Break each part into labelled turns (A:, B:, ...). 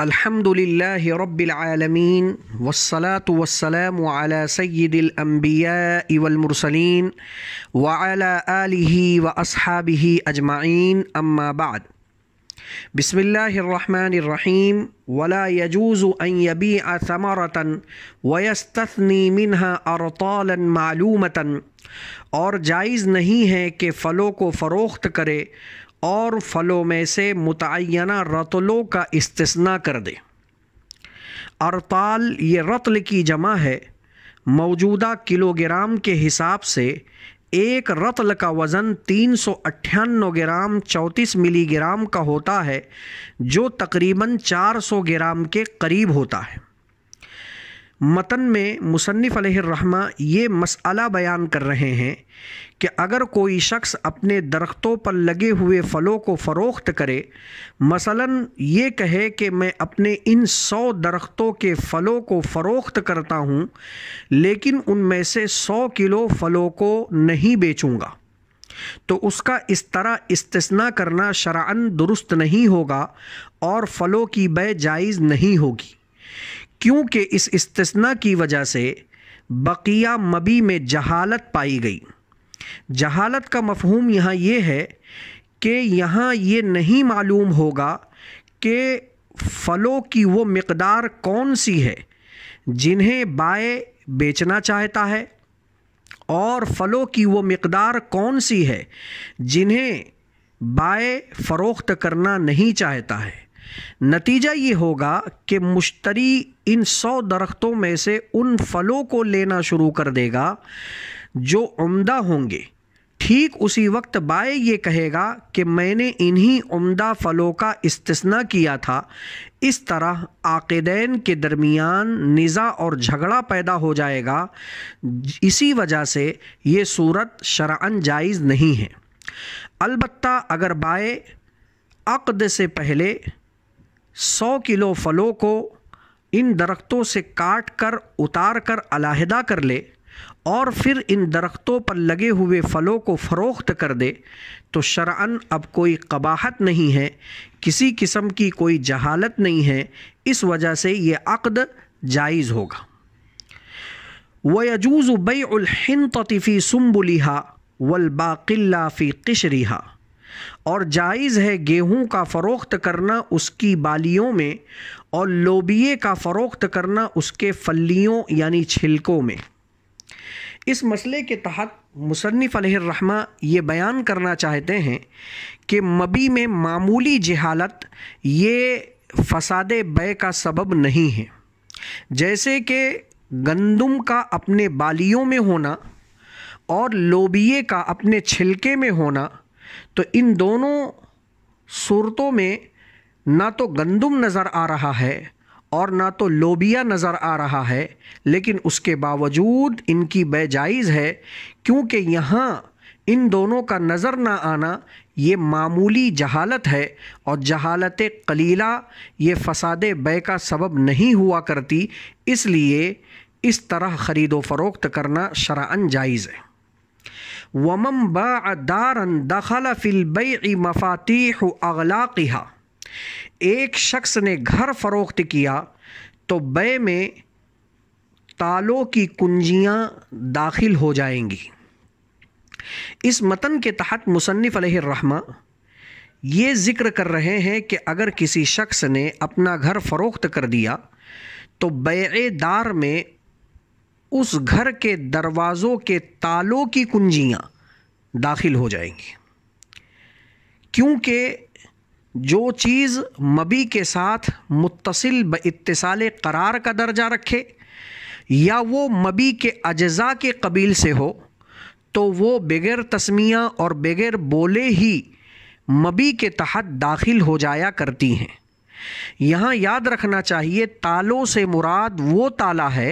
A: الحمد لله رب العالمين والصلاة والسلام على سيد الأنبياء والمرسلين وعلى آله وأصحابه أجمعين أما بعد बिसमीम वला यजूज़ अन यबी वयस्तनी मिनहा अरताला मालूमता और जायज़ नहीं है कि फ़लों को फ़रोख्त करे और फ़लों में से मुतना रतलों का इस्तना कर दे अरताल ये रतल की जमा है मौजूदा किलोग्राम के हिसाब से एक रतल का वज़न तीन सौ अट्ठानवे ग्राम चौंतीस मिलीग्राम का होता है जो तकरीबन 400 ग्राम के करीब होता है मतन में मुसनफ़ रहमा ये मसला बयान कर रहे हैं कि अगर कोई शख्स अपने दरख्तों पर लगे हुए फ़लों को फ़रोख्त करे मसलन ये कहे कि मैं अपने इन सौ दरख्तों के फ़लों को फ़रोख्त करता हूँ लेकिन उनमें से सौ किलो फ़लों को नहीं बेचूँगा तो उसका इस तरह इस्तना करना शरा दुरुस्त नहीं होगा और फ़लों की बे जायज़ नहीं होगी क्योंकि इस इस्तना की वजह से बकिया मबी में जहालत पाई गई जहालत का मफहूम यहाँ ये है कि यहाँ ये नहीं मालूम होगा कि फ़लों की वो मकदार कौन सी है जिन्हें बाय बेचना चाहता है और फ़लों की वो मकदार कौन सी है जिन्हें बाय फ़रोख्त करना नहीं चाहता है नतीजा ये होगा कि मुश्तरी इन सौ दरख्तों में से उन फलों को लेना शुरू कर देगा जो उम्दा होंगे ठीक उसी वक्त बाय ये कहेगा कि मैंने इन्हीं उम्दा फलों का istisna किया था इस तरह आकदेन के दरमियान निज़ा और झगड़ा पैदा हो जाएगा इसी वजह से ये सूरत शरान जायज़ नहीं है अलबत् अगर बाय अक़द से पहले सौ किलो फलों को इन दरख्तों से काट कर उतार कर अलाहदा कर ले और फिर इन दरख्तों पर लगे हुए फलों को फ़रोख्त कर दे तो शरअन अब कोई कबाहत नहीं है किसी किस्म की कोई जहालत नहीं है इस वजह से ये अक़द जायज़ होगा उल बैलहिन तफ़ी सुम्बुलिहा वलबाक़िल्ला फ़ी किशरिहा और जायज़ है गेहूँ का फ़रोख्त करना उसकी बालियों में और लोबिए का फ़रोख्त करना उसके फलियों यानी छिलकों में इस मसले के तहत मुसनफ़ रहमा ये बयान करना चाहते हैं कि मबी में मामूली जहालत ये फसाद बय का सबब नहीं है जैसे कि गंदम का अपने बालियों में होना और लोबिए का अपने छिलके में होना तो इन दोनों सूरतों में ना तो गंदम नज़र आ रहा है और ना तो लोबिया नज़र आ रहा है लेकिन उसके बावजूद इनकी बेजाइज़ है क्योंकि यहाँ इन दोनों का नज़र ना आना ये मामूली जहालत है और जहालत कलीला ये फसाद बे का सबब नहीं हुआ करती इसलिए इस तरह ख़रीदो फ़रोख्त करना शरान जायज़ है वमम बादारन दखल फ़िलबई अगला अगलाक़ा एक शख्स ने घर फ़रोख्त किया तो बे में तालों की कुंजियाँ दाखिल हो जाएंगी इस मतन के तहत मुसनफ़ रहमा ये ज़िक्र कर रहे हैं कि अगर किसी शख्स ने अपना घर फ़रोख्त कर दिया तो बेदार में उस घर के दरवाज़ों के तालों की कुंजियाँ दाखिल हो जाएंगी क्योंकि जो चीज़ मबी के साथ मुतसिल ब इतसाल करार का दर्जा रखे या वो मबी के अज़ा के कबील से हो तो वो बगैर तस्मिया और बगैर बोले ही मबी के तहत दाखिल हो जाया करती हैं यहाँ याद रखना चाहिए तालों से मुराद वो ताला है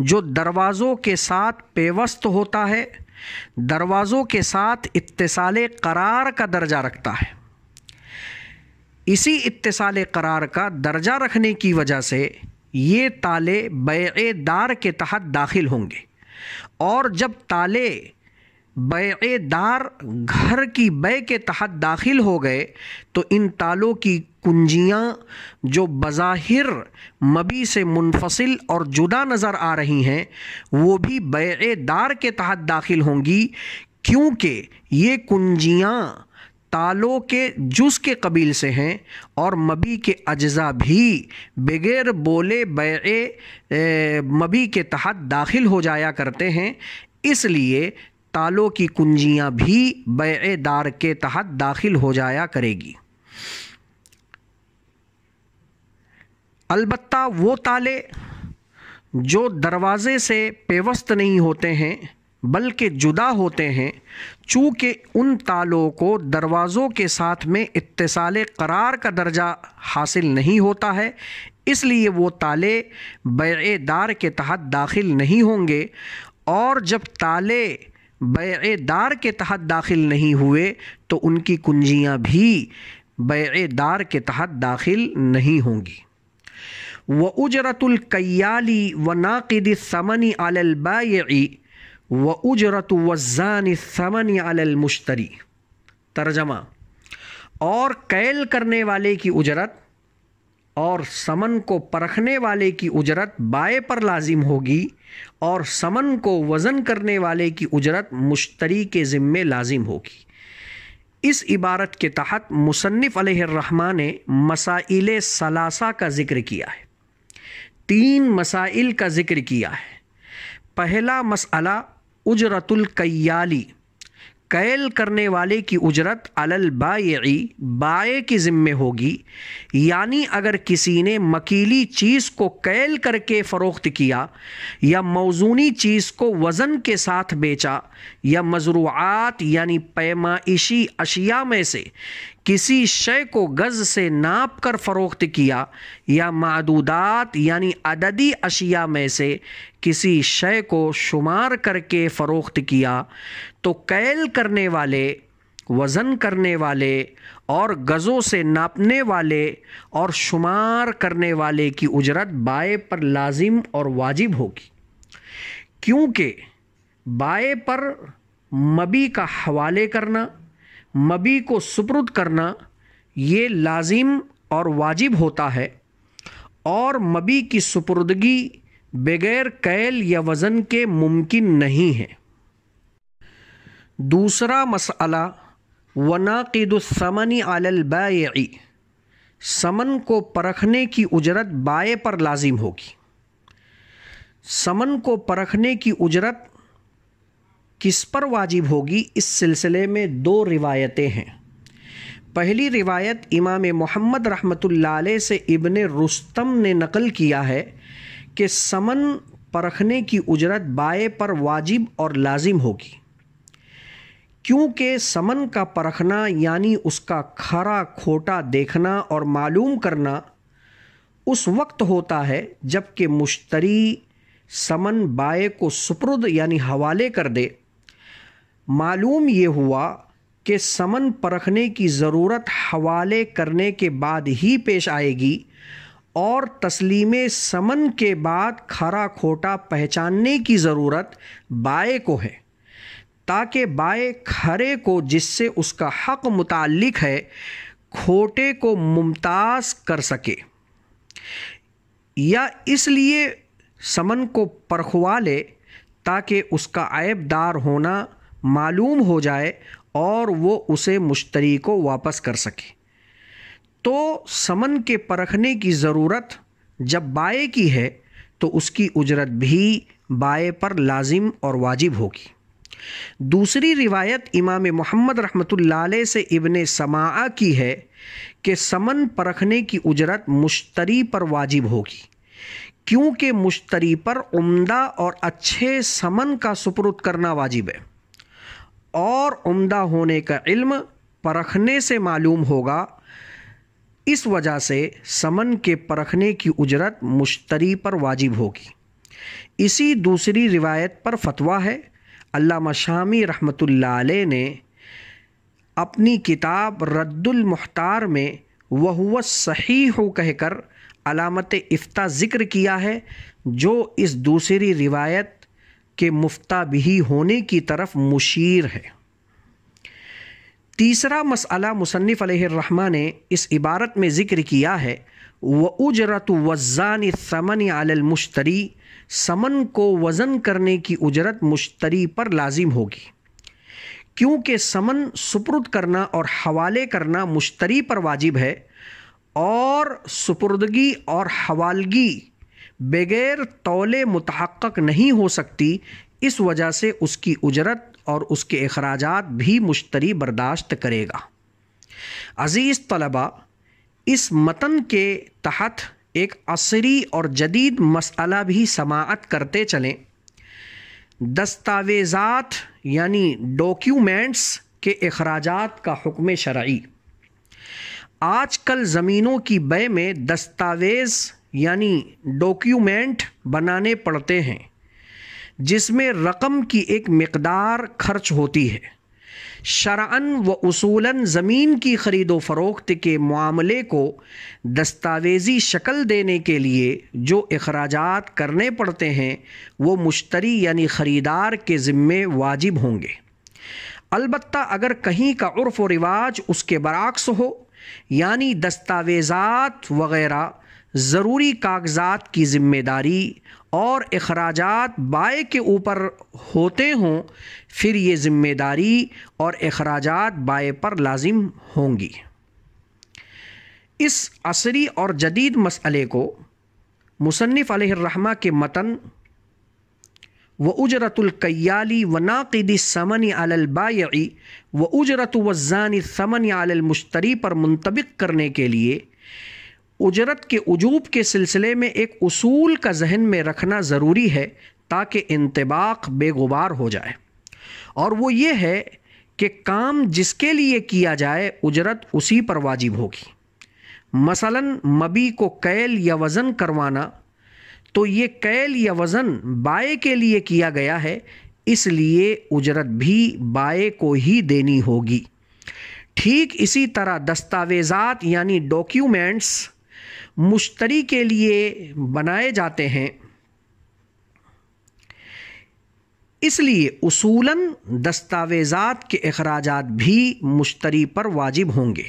A: जो दरवाज़ों के साथ पेवस्त होता है दरवाज़ों के साथ इतसाल करार का दर्जा रखता है इसी इतसाल करार का दर्जा रखने की वजह से ये ताले बेदार के तहत दाखिल होंगे और जब ताले बैदार घर की बे के तहत दाखिल हो गए तो इन तालों की कुंजियाँ जो बज़ाहिर मबी से मुनफसिल और जुदा नज़र आ रही हैं वो भी बैदार के तहत दाखिल होंगी क्योंकि ये कुंजियाँ तालों के जुस के कबील से हैं और मबी के अज्जा भी बगैर बोले बे मबी के तहत दाखिल हो जाया करते हैं इसलिए तालों की कुंजियां भी बेदार के तहत दाखिल हो जाया करेगी अलबत् वो ताले जो दरवाज़े से पेवस्त नहीं होते हैं बल्कि जुदा होते हैं चूँकि उन तालों को दरवाज़ों के साथ में इतसाल करार का दर्जा हासिल नहीं होता है इसलिए वो ताले बेदार के तहत दाखिल नहीं होंगे और जब ताले दार के तहत दाखिल नहीं हुए तो उनकी कुंजियाँ भी दार के तहत दाखिल नहीं होंगी व उजरतुल्कयाली व नाकद समनी अलबाई व उजरत वज़ान समनी अलमुश्तरी तर्जमा और कैल करने वाले की उजरत और समन को परखने वाले की उजरत बाए पर लाजिम होगी और समन को वज़न करने वाले की उजरत मुश्तरी के ज़िम्मे लाजिम होगी इस इबारत के तहत मुसनफ़ रहमा ने मसाइल सलासा का ज़िक्र किया है तीन मसाइल का ज़िक्र किया है पहला मसला कयाली कैल करने वाले की उजरत अलल बाई बाए के ज़िम्मे होगी यानी अगर किसी ने मकीली चीज़ को कैल करके फ़रोख्त किया या मौजूनी चीज़ को वज़न के साथ बेचा या मज़रूआत यानी पैमाइशी अशिया में से किसी शय को गज़ से नाप कर फ़रोख्त किया या मदूदात यानी अददी अशिया में से किसी शय को शुमार करके फ़रोख्त किया तो कैल कर करने वाले वज़न करने वाले और गज़ों से नापने वाले और शुमार करने वाले की उजरत बाए पर लाजिम और वाजिब होगी क्योंकि बाए पर मबी का हवाले करना मबी को सुपुरद करना ये लाजिम और वाजिब होता है और मबी की सुपुर्दगी बगैर कैल या वज़न के मुमकिन नहीं है दूसरा मसला वनाकदमन आलबाई समन को परखने की उजरत बाए पर लाजिम होगी समन को परखने की उजरत किस पर वाजिब होगी इस सिलसिले में दो रिवायतें हैं पहली रिवायत इमाम मोहम्मद रहमतुल्लाह से इबन रुस्तम ने नकल किया है कि समन परखने की उजरत बाए पर वाजिब और लाजिम होगी क्योंकि समन का परखना यानी उसका खरा खोटा देखना और मालूम करना उस वक्त होता है जबकि मुश्तरी समन बाय को सुप्रद यानी हवाले कर दे मालूम ये हुआ कि समन परखने की ज़रूरत हवाले करने के बाद ही पेश आएगी और तस्लीम समन के बाद खरा खोटा पहचानने की ज़रूरत बाय को है ताकि बाए खरे को जिससे उसका हक मुतालिक है खोटे को मुमताज़ कर सके या इसलिए समन को परखवा ले ताकि उसका आयबदार होना मालूम हो जाए और वो उसे मुश्तरी को वापस कर सके तो समन के परखने की ज़रूरत जब बाए की है तो उसकी उजरत भी बाए पर लाजिम और वाजिब होगी दूसरी रिवायत इमाम मोहम्मद रहमतुल्लाह से इबन समाआ की है कि समन परखने की उजरत मुश्तरी पर वाजिब होगी क्योंकि मुश्तरी पर उम्दा और अच्छे समन का सुपुरुद करना वाजिब है और उम्दा होने का इल्म परखने से मालूम होगा इस वजह से समन के परखने की उजरत मुश्तरी पर वाजिब होगी इसी दूसरी रिवायत पर फतवा है अल्लामा शामी रहमतुल्लाह अलैह ने अपनी किताब रद्दुल मुख्तार में वह सही हो कहकर अलामत इफ्ता ज़िक्र किया है जो इस दूसरी रिवायत के मुफ्ता भी होने की तरफ मुशीर है तीसरा मसला मुसनफ़ रहमा ने इस इबारत में ज़िक्र किया है व उजरत वज़ान समन अलमुश्तरी समन को वज़न करने की उजरत मुश्तरी पर लाजिम होगी क्योंकि समन सुपुर्द करना और हवाले करना मुश्तरी पर वाजिब है और सुपुर्दगी और हवालगी बगैर तौले मुतहक़ नहीं हो सकती इस वजह से उसकी उजरत और उसके अखराज भी मुश्तरी बर्दाश्त करेगा अज़ीज़ तलबा इस मतन के तहत एक असरी और जदीद मसला भी समात करते चलें दस्तावेज़ात यानी डॉक्यूमेंट्स के अखराज का हुक्म शराइ आज कल ज़मीनों की बे में दस्तावेज़ यानी डॉक्यूमेंट बनाने पड़ते हैं जिसमें रकम की एक मकदार खर्च होती है शरान व उसूलन ज़मीन की ख़रीदो फ़रोख्त के मामले को दस्तावेज़ी शक्ल देने के लिए जो अखराज करने पड़ते हैं वो मुश्तरी यानी ख़रीदार के ज़िम्मे वाजिब होंगे अलबत् अगर कहीं का उर्फ व रिवाज उसके बरक्स हो यानी दस्तावेज़ात वगैरह ज़रूरी कागजात की ज़िम्मेदारी और अखराज बाय के ऊपर होते हों फिर ये ज़िम्मेदारी और अखराज बाय पर लाजिम होंगी इस असरी और जदीद मसले को मुसनफ़ के मतन व उजरतुल्कयाली व नाकदी समन अलबाई व उजरत वज़ान समन अलमुश्तरी पर मुंतबिक करने के लिए उजरत के उजूब के सिलसिले में एक उसूल का जहन में रखना ज़रूरी है ताकि इंतबाक बेगुबार हो जाए और वो ये है कि काम जिसके लिए किया जाए उजरत उसी पर वाजिब होगी मसलन मबी को कैल या वज़न करवाना तो ये कैल या वज़न बाए के लिए किया गया है इसलिए उजरत भी बाए को ही देनी होगी ठीक इसी तरह दस्तावेज़ात यानी डॉक्यूमेंट्स मुश्तरी के लिए बनाए जाते हैं इसलिए उसूलन दस्तावेज़ात के अखराज भी मुश्तरी पर वाजिब होंगे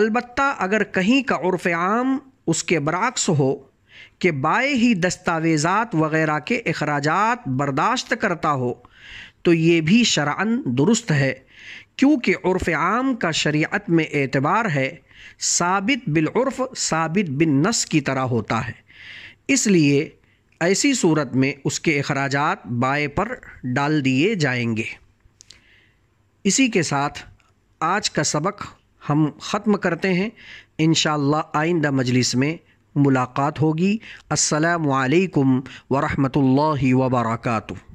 A: अलबत् अगर कहीं का उर्फ़ आम उसके बरक्स हो कि बाए ही दस्तावेज़ात वगैरह के अखराज बर्दाश्त करता हो तो ये भी शरा दुरुस्त है क्योंकि उर्फ़ आम का शरीत में एतबार है साबित बिलुर्फ़ साबित बिन नस की तरह होता है इसलिए ऐसी सूरत में उसके अखराज बाय पर डाल दिए जाएंगे इसी के साथ आज का सबक हम ख़त्म करते हैं इन आइंदा मजलिस में मुलाकात होगी असलकम वरहमल वबरकू